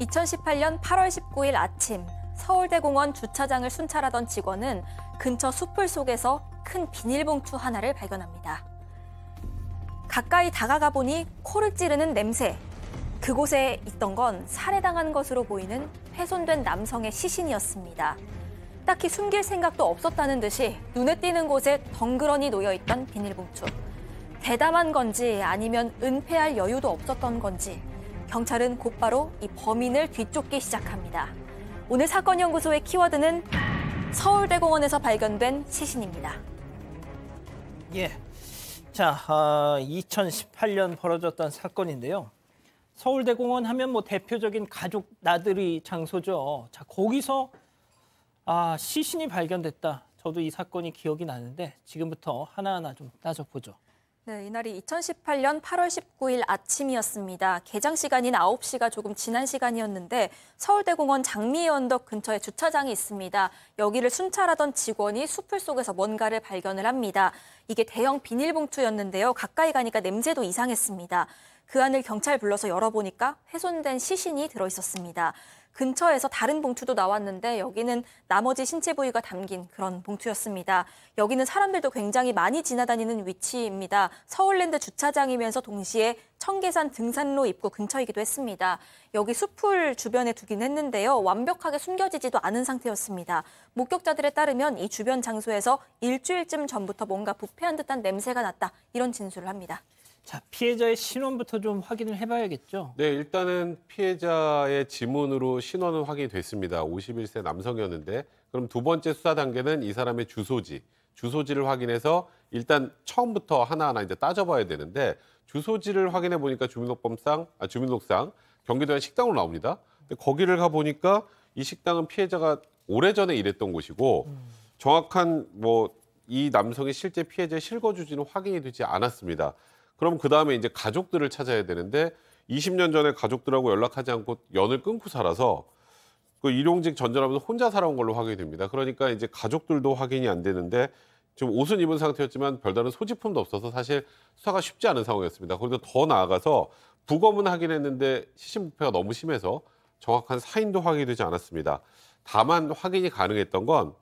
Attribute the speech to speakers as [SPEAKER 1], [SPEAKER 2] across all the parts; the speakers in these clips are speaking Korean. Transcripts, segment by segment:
[SPEAKER 1] 2018년 8월 19일 아침 서울대공원 주차장을 순찰하던 직원은 근처 숲을 속에서 큰 비닐봉투 하나를 발견합니다. 가까이 다가가 보니 코를 찌르는 냄새. 그곳에 있던 건 살해당한 것으로 보이는 훼손된 남성의 시신이었습니다. 딱히 숨길 생각도 없었다는 듯이 눈에 띄는 곳에 덩그러니 놓여 있던 비닐봉투. 대담한 건지 아니면 은폐할 여유도 없었던 건지 경찰은 곧바로 이 범인을 뒤쫓기 시작합니다. 오늘 사건 연구소의 키워드는 서울대공원에서 발견된 시신입니다.
[SPEAKER 2] 예. 자, 어, 아, 2018년 벌어졌던 사건인데요. 서울대공원 하면 뭐 대표적인 가족 나들이 장소죠. 자, 거기서 아, 시신이 발견됐다. 저도 이 사건이 기억이 나는데 지금부터 하나하나 좀 따져보죠.
[SPEAKER 1] 네, 이날이 2018년 8월 19일 아침이었습니다. 개장 시간인 9시가 조금 지난 시간이었는데 서울대공원 장미 언덕 근처에 주차장이 있습니다. 여기를 순찰하던 직원이 수풀 속에서 뭔가를 발견을 합니다. 이게 대형 비닐봉투였는데요. 가까이 가니까 냄새도 이상했습니다. 그 안을 경찰 불러서 열어보니까 훼손된 시신이 들어있었습니다. 근처에서 다른 봉투도 나왔는데 여기는 나머지 신체 부위가 담긴 그런 봉투였습니다. 여기는 사람들도 굉장히 많이 지나다니는 위치입니다. 서울랜드 주차장이면서 동시에 청계산 등산로 입구 근처이기도 했습니다. 여기 숲을 주변에 두긴 했는데요. 완벽하게 숨겨지지도 않은 상태였습니다. 목격자들에 따르면 이 주변 장소에서 일주일쯤 전부터 뭔가 부패한 듯한 냄새가 났다. 이런 진술을 합니다.
[SPEAKER 2] 자, 피해자의 신원부터 좀 확인을 해봐야겠죠?
[SPEAKER 3] 네, 일단은 피해자의 지문으로 신원은 확인이 됐습니다. 51세 남성이었는데 그럼 두 번째 수사 단계는 이 사람의 주소지, 주소지를 확인해서 일단 처음부터 하나하나 이제 따져봐야 되는데 주소지를 확인해 보니까 주민등록법상 아, 주민등록상 경기도의 식당으로 나옵니다. 근데 거기를 가 보니까 이 식당은 피해자가 오래전에 일했던 곳이고 음. 정확한 뭐 이 남성의 실제 피해자의 실거주지는 확인이 되지 않았습니다. 그럼 그 다음에 이제 가족들을 찾아야 되는데 20년 전에 가족들하고 연락하지 않고 연을 끊고 살아서 그 일용직 전전하면서 혼자 살아온 걸로 확인이 됩니다. 그러니까 이제 가족들도 확인이 안 되는데 지금 옷은 입은 상태였지만 별다른 소지품도 없어서 사실 수사가 쉽지 않은 상황이었습니다. 그래도 그러니까 더 나아가서 부검은 확인 했는데 시신부패가 너무 심해서 정확한 사인도 확인되지 않았습니다. 다만 확인이 가능했던 건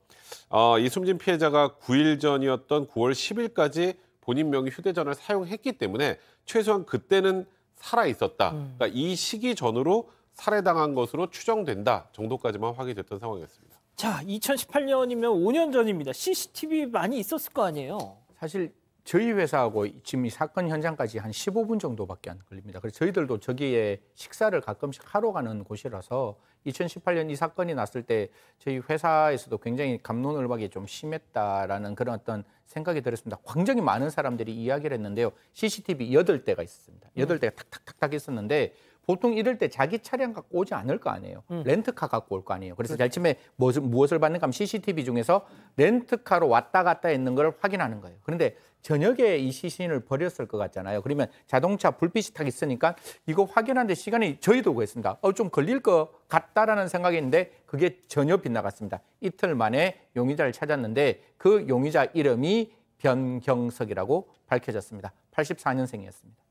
[SPEAKER 3] 어, 이 숨진 피해자가 9일 전이었던 9월 10일까지 본인 명의 휴대전화를 사용했기 때문에 최소한 그때는 살아 있었다. 음. 그러니까 이 시기 전으로 살해당한 것으로 추정된다 정도까지만 확인됐던 상황이었습니다. 자, 2018년이면
[SPEAKER 4] 5년 전입니다. CCTV 많이 있었을 거 아니에요. 사실 저희 회사하고 지금 이 사건 현장까지 한 15분 정도밖에 안 걸립니다. 그래서 저희들도 저기에 식사를 가끔씩 하러 가는 곳이라서 2018년 이 사건이 났을 때 저희 회사에서도 굉장히 감론을박이 좀 심했다라는 그런 어떤 생각이 들었습니다. 굉장히 많은 사람들이 이야기를 했는데요. CCTV 여 대가 있었습니다. 여 네. 대가 탁탁탁탁 있었는데 보통 이럴 때 자기 차량 갖고 오지 않을 거 아니에요. 음. 렌트카 갖고 올 거 아니에요. 그래서 그렇죠. 잘침에 무엇을, 무엇을 받는가 하면 CCTV 중에서 렌트카로 왔다 갔다 있는 걸 확인하는 거예요. 그런데 저녁에 이 시신을 버렸을 것 같잖아요. 그러면 자동차 불빛이 탁 있으니까 이거 확인하는데 시간이 저희도 그랬습니다. 어, 좀 걸릴 것 같다라는 생각이있는데 그게 전혀 빗나갔습니다. 이틀 만에 용의자를 찾았는데 그 용의자 이름이 변경석이라고 밝혀졌습니다. 84년생이었습니다.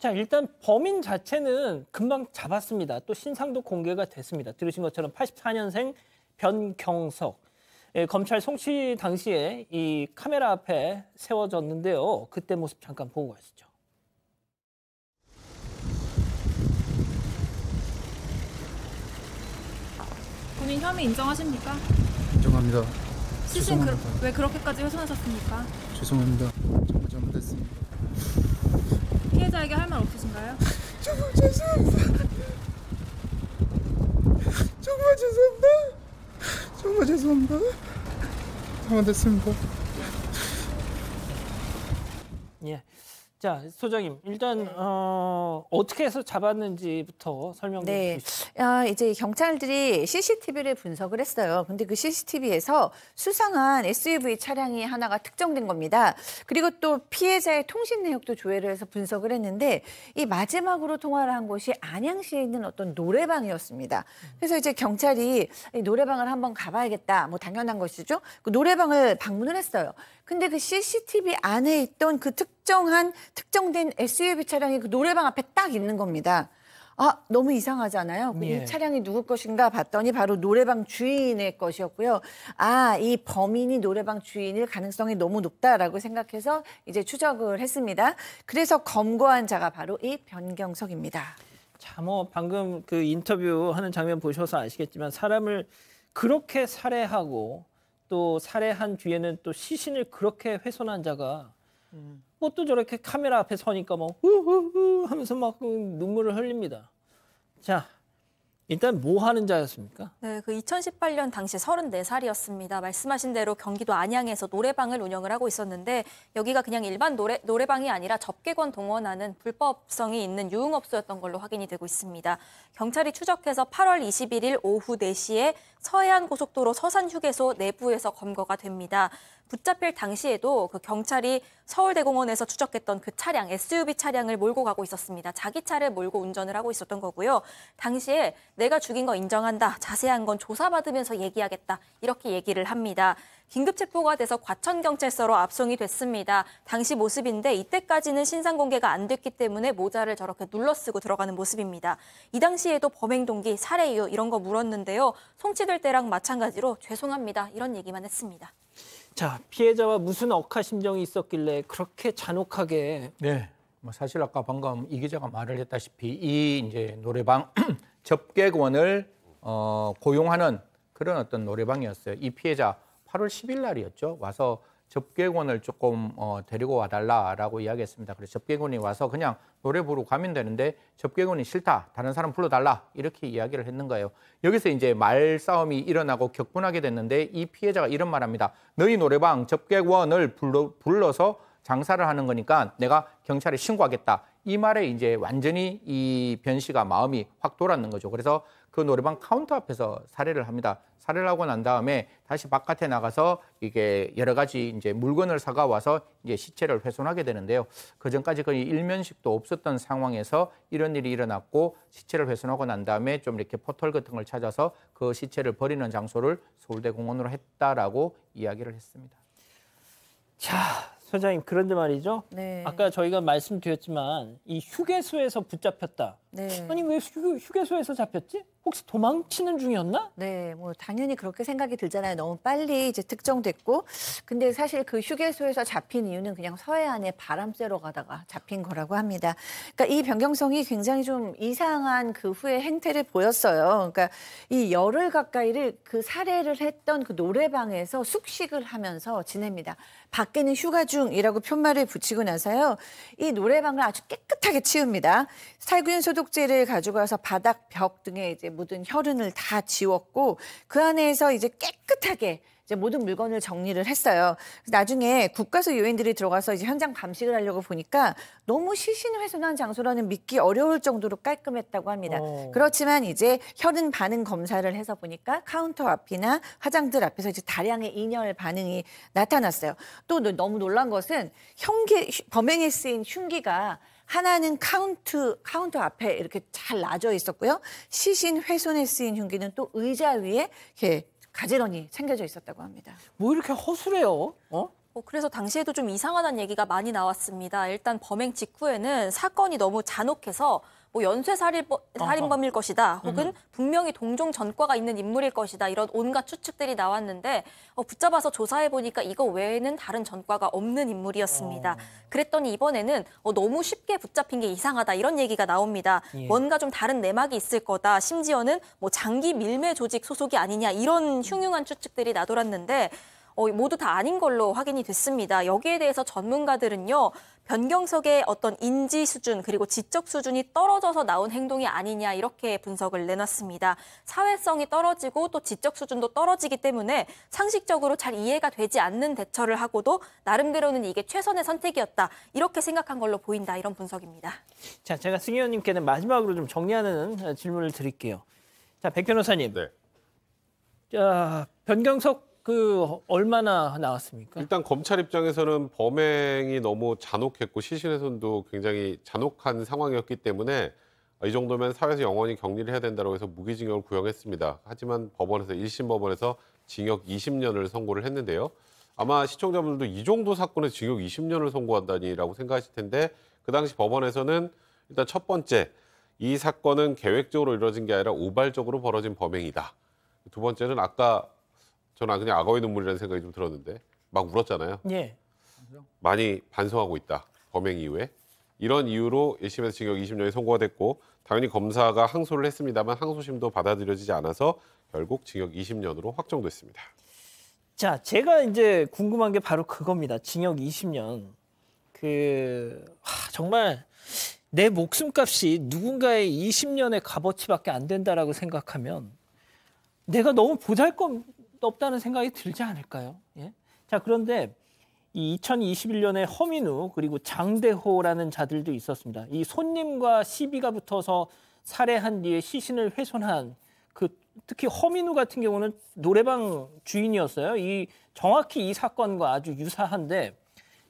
[SPEAKER 2] 자, 일단 범인 자체는 금방 잡았습니다. 또 신상도 공개가 됐습니다. 들으신 것처럼 84년생 변경석. 예, 검찰 송치 당시에 이 카메라 앞에 세워졌는데요. 그때 모습 잠깐 보고 가시죠.
[SPEAKER 1] 본인 혐의 인정하십니까? 인정합니다. 시신 그, 왜 그렇게까지 훼손하셨습니까?
[SPEAKER 4] 죄송합니다. 정말 잘못했습니다.
[SPEAKER 1] 피해자에게 할 말 없으신가요? 정말 죄송합니다.
[SPEAKER 2] 정말 죄송합니다. 정말 죄송합니다. 잘못했습니다. 예. 자, 소장님, 일단 네. 어, 어떻게 해서 잡았는지부터 설명 좀 네. 주시죠.
[SPEAKER 5] 아, 이제 경찰들이 CCTV를 분석을 했어요. 근데 그 CCTV에서 수상한 SUV 차량이 하나가 특정된 겁니다. 그리고 또 피해자의 통신 내역도 조회를 해서 분석을 했는데 이 마지막으로 통화를 한 곳이 안양시에 있는 어떤 노래방이었습니다. 그래서 이제 경찰이 노래방을 한번 가봐야겠다. 뭐 당연한 것이죠. 그 노래방을 방문을 했어요. 근데 그 CCTV 안에 있던 그 특정한 특정된 SUV 차량이 그 노래방 앞에 딱 있는 겁니다. 아 너무 이상하잖아요. 예. 이 차량이 누구 것인가 봤더니 바로 노래방 주인의 것이었고요. 아 이 범인이 노래방 주인일 가능성이 너무 높다라고 생각해서 이제 추적을 했습니다. 그래서 검거한 자가 바로 이 변경석입니다.
[SPEAKER 2] 자뭐 방금 그 인터뷰하는 장면 보셔서 아시겠지만 사람을 그렇게 살해하고 또 살해한 뒤에는 또 시신을 그렇게 훼손한 자가 음. 뭐또 저렇게 카메라 앞에 서니까 뭐 우후후 하면서 막 눈물을 흘립니다. 자, 일단 뭐 하는 자였습니까?
[SPEAKER 1] 네, 그 2018년 당시 34살이었습니다. 말씀하신 대로 경기도 안양에서 노래방을 운영을 하고 있었는데 여기가 그냥 일반 노래, 노래방이 아니라 접객원 동원하는 불법성이 있는 유흥업소였던 걸로 확인이 되고 있습니다. 경찰이 추적해서 8월 21일 오후 4시에 서해안 고속도로 서산 휴게소 내부에서 검거가 됩니다. 붙잡힐 당시에도 그 경찰이 서울대공원에서 추적했던 그 차량, SUV 차량을 몰고 가고 있었습니다. 자기 차를 몰고 운전을 하고 있었던 거고요. 당시에 내가 죽인 거 인정한다. 자세한 건 조사받으면서 얘기하겠다. 이렇게 얘기를 합니다. 긴급 체포가 돼서 과천 경찰서로 압송이 됐습니다. 당시 모습인데 이때까지는 신상 공개가 안 됐기 때문에 모자를 저렇게 눌러쓰고 들어가는 모습입니다. 이 당시에도 범행 동기, 살해 이유 이런 거 물었는데요. 송치될 때랑 마찬가지로 죄송합니다 이런 얘기만 했습니다.
[SPEAKER 4] 자
[SPEAKER 2] 피해자와 무슨 억하 심정이 있었길래 그렇게 잔혹하게
[SPEAKER 4] 네. 뭐 사실 아까 방금 이 기자가 말을 했다시피 이 이제 노래방 접객원을 어, 고용하는 그런 어떤 노래방이었어요. 이 피해자 8월 10일 날이었죠. 와서 접객원을 조금 어, 데리고 와달라라고 이야기했습니다. 그래서 접객원이 와서 그냥 노래 부르고 가면 되는데 접객원이 싫다. 다른 사람 불러달라. 이렇게 이야기를 했는 거예요. 여기서 이제 말싸움이 일어나고 격분하게 됐는데 이 피해자가 이런 말합니다. 너희 노래방 접객원을 불러, 불러서 장사를 하는 거니까 내가 경찰에 신고하겠다. 이 말에 이제 완전히 이변 씨가 마음이 확 돌았는 거죠. 그래서 그 노래방 카운터 앞에서 사례를 합니다. 사례를 하고 난 다음에 다시 바깥에 나가서 이게 여러 가지 이제 물건을 사가 와서 이제 시체를 훼손하게 되는데요. 그 전까지 거의 일면식도 없었던 상황에서 이런 일이 일어났고 시체를 훼손하고 난 다음에 좀 이렇게 포털 같은 걸 찾아서 그 시체를 버리는 장소를 서울대 공원으로 했다라고 이야기를 했습니다.
[SPEAKER 2] 자, 소장님 그런데 말이죠.
[SPEAKER 4] 네. 아까 저희가
[SPEAKER 2] 말씀드렸지만 이 휴게소에서 붙잡혔다.
[SPEAKER 5] 네. 아니 왜 휴게소에서 잡혔지? 혹시 도망치는 중이었나? 네, 뭐 당연히 그렇게 생각이 들잖아요. 너무 빨리 이제 특정됐고, 근데 사실 그 휴게소에서 잡힌 이유는 그냥 서해안에 바람 쐬러 가다가 잡힌 거라고 합니다. 그러니까 이 변경성이 굉장히 좀 이상한 그 후의 행태를 보였어요. 그러니까 이 열흘 가까이를 그 살해를 했던 그 노래방에서 숙식을 하면서 지냅니다. 밖에는 휴가 중이라고 편말을 붙이고 나서요, 이 노래방을 아주 깨끗하게 치웁니다. 살균 소독 消독제를 가지고와서 바닥 벽 등에 이제 묻은 혈흔을 다 지웠고 그 안에서 이제 깨끗하게 이제 모든 물건을 정리를 했어요. 나중에 국가수 요인들이 들어가서 이제 현장 감식을 하려고 보니까 너무 시신훼손한 장소라는 믿기 어려울 정도로 깔끔했다고 합니다. 오. 어. 그렇지만 이제 혈흔 반응 검사를 해서 보니까 카운터 앞이나 화장들 앞에서 이제 다량의 인열 반응이 나타났어요. 또 너무 놀란 것은 형기 범행에 쓰인 흉기가 하나는 카운트 카운터 앞에 이렇게 잘 놔져 있었고요. 시신 훼손에 쓰인 흉기는 또 의자 위에 이렇게 가지런히 챙겨져 있었다고 합니다. 뭐 이렇게
[SPEAKER 1] 허술해요? 어? 어? 그래서 당시에도 좀 이상하다는 얘기가 많이 나왔습니다. 일단 범행 직후에는 사건이 너무 잔혹해서 뭐 연쇄 살인범, 일 것이다. 혹은 음. 분명히 동종 전과가 있는 인물일 것이다. 이런 온갖 추측들이 나왔는데 어, 붙잡아서 조사해 보니까 이거 외에는 다른 전과가 없는 인물이었습니다. 어. 그랬더니 이번에는 어, 너무 쉽게 붙잡힌 게 이상하다. 이런 얘기가 나옵니다. 예. 뭔가 좀 다른 내막이 있을 거다. 심지어는 뭐 장기 밀매 조직 소속이 아니냐. 이런 흉흉한 추측들이 나돌았는데 어, 모두 다 아닌 걸로 확인이 됐습니다. 여기에 대해서 전문가들은요. 변경석의 어떤 인지 수준 그리고 지적 수준이 떨어져서 나온 행동이 아니냐 이렇게 분석을 내놨습니다. 사회성이 떨어지고 또 지적 수준도 떨어지기 때문에 상식적으로 잘 이해가 되지 않는 대처를 하고도 나름대로는 이게 최선의 선택이었다 이렇게 생각한 걸로 보인다 이런 분석입니다.
[SPEAKER 2] 자 제가 승희 의원님께는 마지막으로 좀 정리하는 어, 질문을 드릴게요.
[SPEAKER 3] 자백 변호사님. 네.
[SPEAKER 2] 자 변경석 그 얼마나 나왔습니까?
[SPEAKER 3] 일단 검찰 입장에서는 범행이 너무 잔혹했고 시신훼손도 굉장히 잔혹한 상황이었기 때문에 이 정도면 사회에서 영원히 격리를 해야 된다고 해서 무기징역을 구형했습니다. 하지만 법원에서 1심 법원에서 징역 20년을 선고를 했는데요. 아마 시청자분들도 이 정도 사건에 징역 20년을 선고한다니라고 생각하실 텐데 그 당시 법원에서는 일단 첫 번째 이 사건은 계획적으로 이루어진 게 아니라 우발적으로 벌어진 범행이다. 두 번째는 아까 저는 그냥 악어의 눈물이라는 생각이 좀 들었는데 막 울었잖아요. 예. 많이 반성하고 있다. 범행 이후에. 이런 이유로 1심에서 징역 20년이 선고가 됐고 당연히 검사가 항소를 했습니다만 항소심도 받아들여지지 않아서 결국 징역 20년으로 확정됐습니다.
[SPEAKER 2] 자, 제가 이제 궁금한 게 바로 그겁니다. 징역 20년. 그 하, 정말 내 목숨값이 누군가의 20년의 값어치밖에 안 된다라고 생각하면 내가 너무 보잘것 없다는 생각이 들지 않을까요? 예? 자, 그런데 이 2021년에 허민우 그리고 장대호라는 자들도 있었습니다. 이 손님과 시비가 붙어서 살해한 뒤에 시신을 훼손한 그 특히 허민우 같은 경우는 노래방 주인이었어요. 이 정확히 이 사건과 아주 유사한데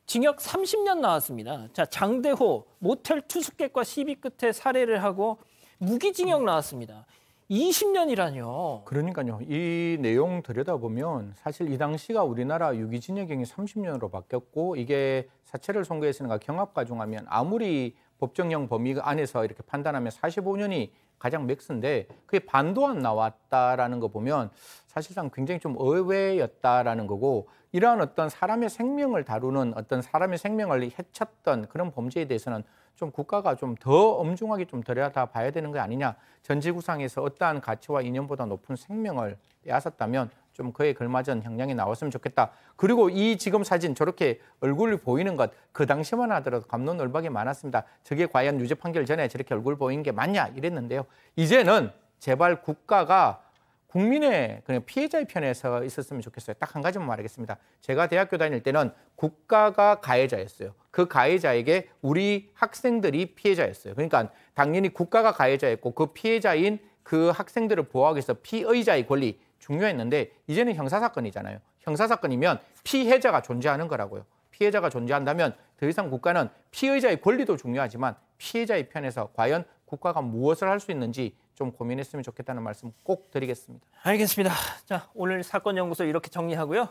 [SPEAKER 2] 징역 30년 나왔습니다. 자, 장대호 모텔 투숙객과 시비 끝에 살해를 하고 무기징역 나왔습니다.
[SPEAKER 4] 20년이라뇨. 그러니까요. 이 내용 들여다보면 사실 이 당시가 우리나라 유기징역형이 30년으로 바뀌었고 이게 사체를 송구했으니까 경합 과중하면 아무리 법정형 범위 안에서 이렇게 판단하면 45년이 가장 맥스인데 그게 반도안 나왔다라는 거 보면 사실상 굉장히 좀 의외였다라는 거고 이러한 어떤 사람의 생명을 다루는 어떤 사람의 생명을 해쳤던 그런 범죄에 대해서는 좀 국가가 좀 더 엄중하게 좀 들여다 봐야 되는 거 아니냐. 전 지구상에서 어떠한 가치와 이념보다 높은 생명을 빼앗았다면 좀 그에 걸맞은 형량이 나왔으면 좋겠다. 그리고 이 지금 사진 저렇게 얼굴 보이는 것 그 당시만 하더라도 감론을박이 많았습니다. 저게 과연 유죄 판결 전에 저렇게 얼굴 보인 게 맞냐 이랬는데요. 이제는 제발 국가가 국민의 그냥 피해자의 편에서 있었으면 좋겠어요. 딱 한 가지만 말하겠습니다. 제가 대학교 다닐 때는 국가가 가해자였어요. 그 가해자에게 우리 학생들이 피해자였어요. 그러니까 당연히 국가가 가해자였고 그 피해자인 그 학생들을 보호하기 위해서 피의자의 권리 중요했는데 이제는 형사사건이잖아요. 형사사건이면 피해자가 존재하는 거라고요. 피해자가 존재한다면 더 이상 국가는 피의자의 권리도 중요하지만 피해자의 편에서 과연 국가가 무엇을 할 수 있는지 좀 고민했으면 좋겠다는 말씀 꼭 드리겠습니다. 알겠습니다. 자, 오늘 사건 연구소 이렇게 정리하고요.